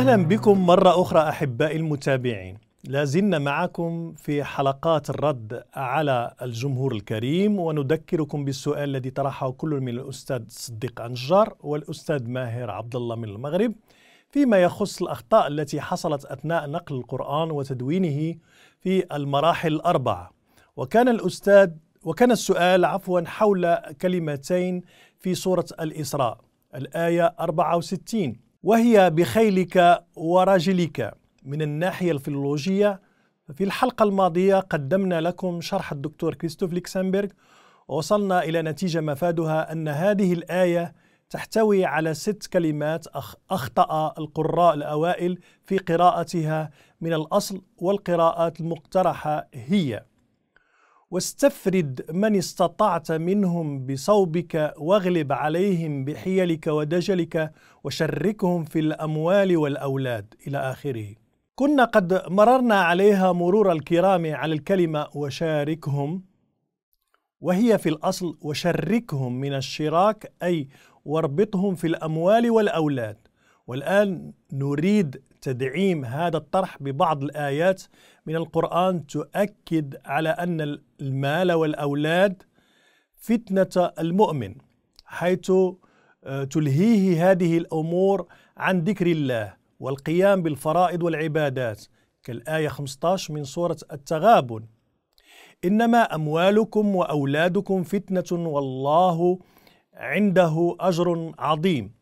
أهلا بكم مرة أخرى أحبائي المتابعين لازلنا معكم في حلقات الرد على الجمهور الكريم ونذكركم بالسؤال الذي طرحه كل من الأستاذ صديق أنجار والأستاذ ماهر عبد الله من المغرب فيما يخص الأخطاء التي حصلت أثناء نقل القرآن وتدوينه في المراحل الأربعة وكان الأستاذ وكان السؤال عفوا حول كلمتين في سورة الإسراء الآية 64 وهي بخيلك ورجلك من الناحية الفيلولوجية في الحلقة الماضية قدمنا لكم شرح الدكتور كريستوف ليكسنبرغ ووصلنا إلى نتيجة مفادها أن هذه الآية تحتوي على ست كلمات أخطأ القراء الأوائل في قراءتها من الأصل والقراءات المقترحة هي واستفرد من استطعت منهم بصوبك واغلب عليهم بحيلك ودجلك وشركهم في الاموال والاولاد الى اخره كنا قد مررنا عليها مرور الكرام على الكلمه وشاركهم وهي في الاصل وشركهم من الشراك اي واربطهم في الاموال والاولاد والآن نريد تدعيم هذا الطرح ببعض الآيات من القرآن تؤكد على أن المال والأولاد فتنة المؤمن حيث آه، تلهيه هذه الأمور عن ذكر الله والقيام بالفرائض والعبادات كالآية 15 من سورة التغابن إنما أموالكم وأولادكم فتنة والله عنده أجر عظيم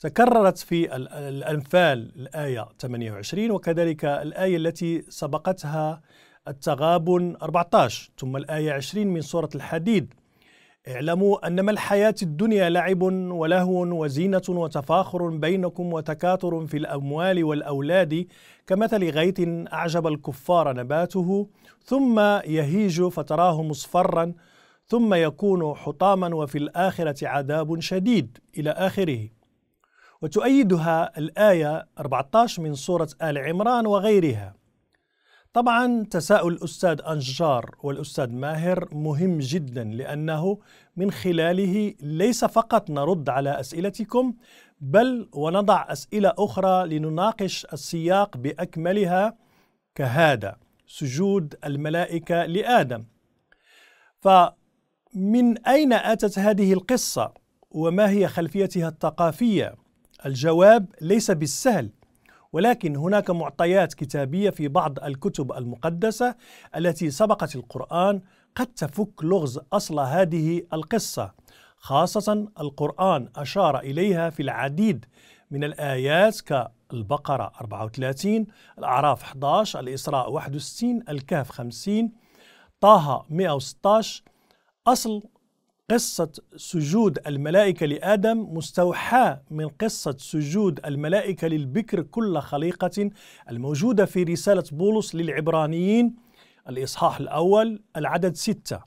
تكررت في الأنفال الآية 28 وكذلك الآية التي سبقتها التغابن 14 ثم الآية 20 من سورة الحديد اعلموا أنما الحياة الدنيا لعب ولهو وزينة وتفاخر بينكم وتكاثر في الأموال والأولاد كمثل غيث أعجب الكفار نباته ثم يهيج فتراه مصفرا ثم يكون حطاما وفي الآخرة عذاب شديد إلى آخره وتؤيدها الآية 14 من سورة آل عمران وغيرها طبعا تساؤل الأستاذ أنجار والأستاذ ماهر مهم جدا لأنه من خلاله ليس فقط نرد على أسئلتكم بل ونضع أسئلة أخرى لنناقش السياق بأكملها كهذا سجود الملائكة لآدم فمن أين أتت هذه القصة وما هي خلفيتها الثقافية؟ الجواب ليس بالسهل ولكن هناك معطيات كتابيه في بعض الكتب المقدسه التي سبقت القران قد تفك لغز اصل هذه القصه خاصه القران اشار اليها في العديد من الايات كالبقره 34 الاعراف 11 الاسراء 61 الكهف 50 طه 116 اصل قصة سجود الملائكة لآدم مستوحاة من قصة سجود الملائكة للبكر كل خليقة الموجودة في رسالة بولس للعبرانيين الإصحاح الأول العدد ستة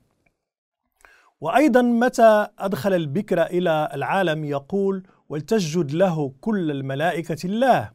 وأيضا متى أدخل البكر إلى العالم يقول ولتسجد له كل الملائكة الله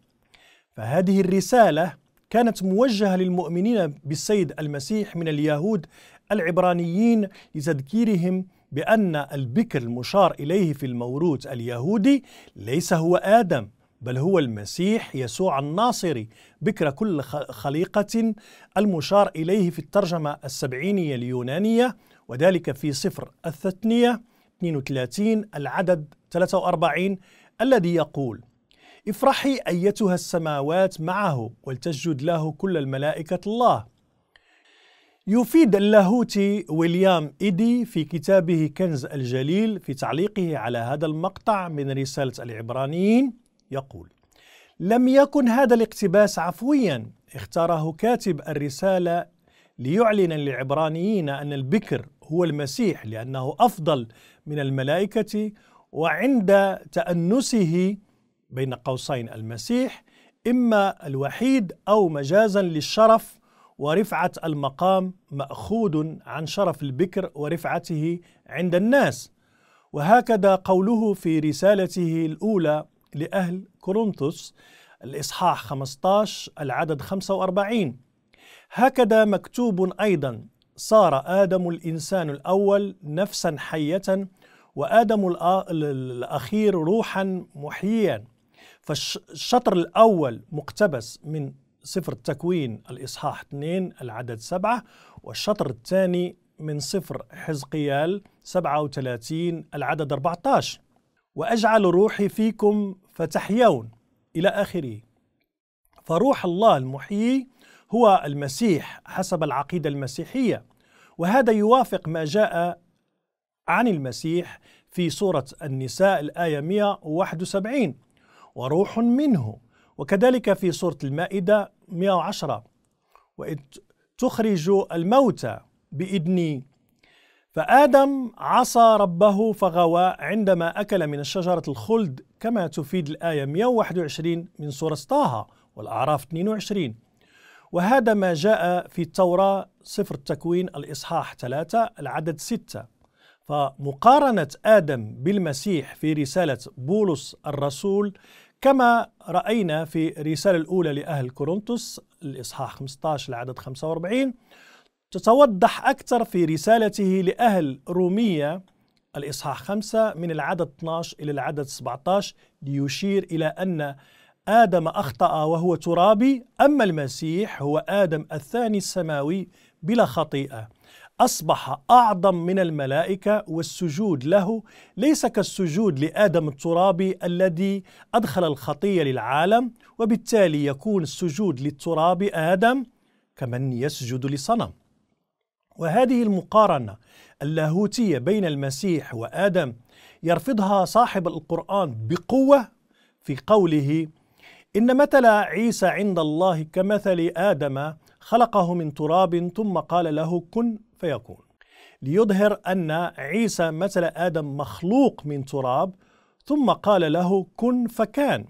فهذه الرسالة كانت موجهة للمؤمنين بالسيد المسيح من اليهود العبرانيين لتذكيرهم بأن البكر المشار إليه في الموروث اليهودي ليس هو آدم بل هو المسيح يسوع الناصري بكر كل خليقة المشار إليه في الترجمة السبعينية اليونانية وذلك في سفر الثنية 32 العدد 43 الذي يقول افرحي أيتها السماوات معه ولتسجد له كل الملائكة الله يفيد اللاهوتي ويليام إيدي في كتابه كنز الجليل في تعليقه على هذا المقطع من رسالة العبرانيين يقول لم يكن هذا الاقتباس عفويا اختاره كاتب الرسالة ليعلن للعبرانيين أن البكر هو المسيح لأنه أفضل من الملائكة وعند تأنسه بين قوسين المسيح إما الوحيد أو مجازا للشرف ورفعة المقام مأخوذ عن شرف البكر ورفعته عند الناس وهكذا قوله في رسالته الأولى لأهل كورنثوس الإصحاح 15 العدد 45 هكذا مكتوب أيضا صار آدم الإنسان الأول نفسا حية وآدم الأخير روحا محييا فالشطر الأول مقتبس من صفر تكوين الإصحاح 2 العدد 7 والشطر الثاني من صفر حزقيال 37 العدد 14 وأجعل روحي فيكم فتحيون إلى آخره فروح الله المحيي هو المسيح حسب العقيدة المسيحية وهذا يوافق ما جاء عن المسيح في سورة النساء الآية 171 وروح منه وكذلك في سورة المائدة 110 وإذ تخرج الموتى بإذني فآدم عصى ربه فغوى عندما أكل من الشجرة الخلد كما تفيد الآية 121 من سورة طه والأعراف 22 وهذا ما جاء في التوراة سفر التكوين الإصحاح 3 العدد 6 فمقارنة آدم بالمسيح في رسالة بولس الرسول كما رأينا في الرسالة الأولى لأهل كورنثوس الإصحاح 15 العدد 45 تتوضح أكثر في رسالته لأهل رومية الإصحاح 5 من العدد 12 إلى العدد 17 ليشير إلى أن آدم أخطأ وهو ترابي أما المسيح هو آدم الثاني السماوي بلا خطيئة أصبح أعظم من الملائكة والسجود له ليس كالسجود لآدم الترابي الذي أدخل الخطية للعالم وبالتالي يكون السجود للترابي آدم كمن يسجد لصنم وهذه المقارنة اللاهوتية بين المسيح وآدم يرفضها صاحب القرآن بقوة في قوله إن مثل عيسى عند الله كمثل آدم خلقه من تراب ثم قال له كن فيكون ليظهر أن عيسى مثل آدم مخلوق من تراب ثم قال له كن فكان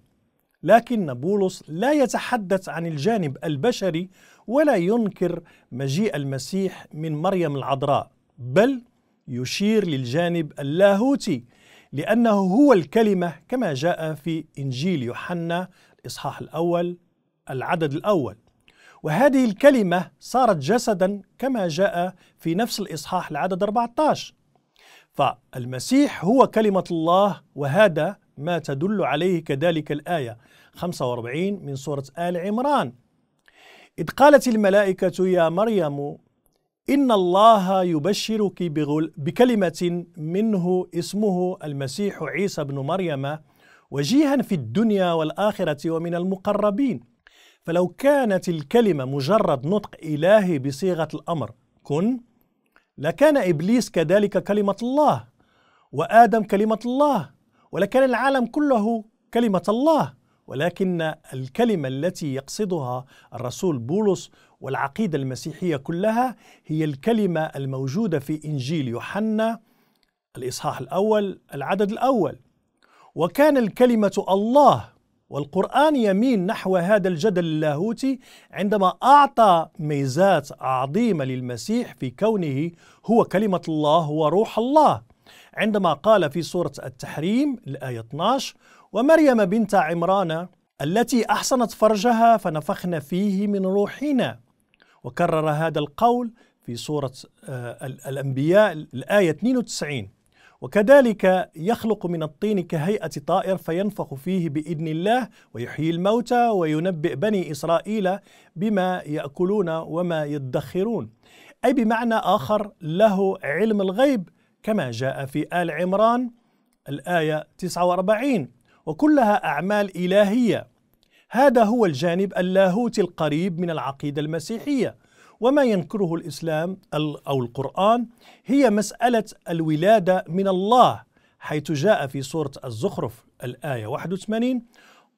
لكن بولس لا يتحدث عن الجانب البشري ولا ينكر مجيء المسيح من مريم العذراء بل يشير للجانب اللاهوتي لأنه هو الكلمة كما جاء في إنجيل يوحنا الإصحاح الأول العدد الأول وهذه الكلمة صارت جسدا كما جاء في نفس الإصحاح العدد 14 فالمسيح هو كلمة الله وهذا ما تدل عليه كذلك الآية 45 من سورة آل عمران إذ قالت الملائكة يا مريم إن الله يبشرك بكلمة منه اسمه المسيح عيسى بن مريم وجيها في الدنيا والآخرة ومن المقربين فلو كانت الكلمة مجرد نطق إلهي بصيغة الأمر كن لكان إبليس كذلك كلمة الله وآدم كلمة الله ولكان العالم كله كلمة الله ولكن الكلمة التي يقصدها الرسول بولس والعقيدة المسيحية كلها هي الكلمة الموجودة في إنجيل يوحنا الإصحاح الأول العدد الأول وكان الكلمة الله والقرآن يميل نحو هذا الجدل اللاهوتي عندما أعطى ميزات عظيمة للمسيح في كونه هو كلمة الله هو روح الله عندما قال في سورة التحريم الآية 12 ومريم بنت عمران التي أحصنت فرجها فنفخنا فيه من روحنا وكرر هذا القول في سورة آه، الأنبياء الآية 92 وكذلك يخلق من الطين كهيئة طائر فينفخ فيه بإذن الله ويحيي الموتى وينبئ بني إسرائيل بما يأكلون وما يدخرون أي بمعنى آخر له علم الغيب كما جاء في آل عمران الآية 49 وكلها أعمال إلهية هذا هو الجانب اللاهوتي القريب من العقيدة المسيحية وما ينكره الإسلام أو القرآن هي مسألة الولادة من الله حيث جاء في سورة الزخرف الآية 81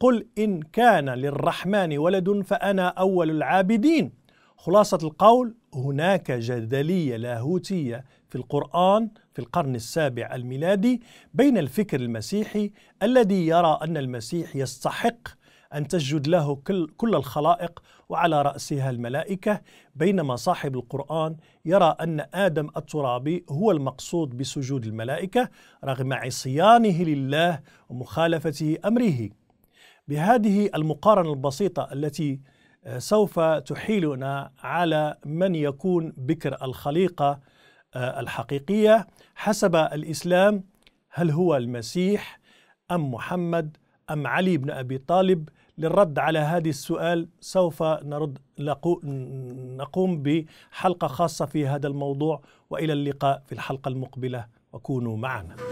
قل إن كان للرحمن ولد فأنا أول العابدين خلاصة القول هناك جدلية لاهوتية في القرآن في القرن السابع الميلادي بين الفكر المسيحي الذي يرى أن المسيح يستحق أن تسجد له كل, كل الخلائق وعلى رأسها الملائكة بينما صاحب القرآن يرى أن آدم الترابي هو المقصود بسجود الملائكة رغم عصيانه لله ومخالفته أمره بهذه المقارنة البسيطة التي آه، سوف تحيلنا على من يكون بكر الخليقة آه، الحقيقية حسب الإسلام هل هو المسيح أم محمد أم علي بن أبي طالب للرد على هذه السؤال سوف نرد نقوم بحلقة خاصة في هذا الموضوع وإلى اللقاء في الحلقة المقبلة وكونوا معنا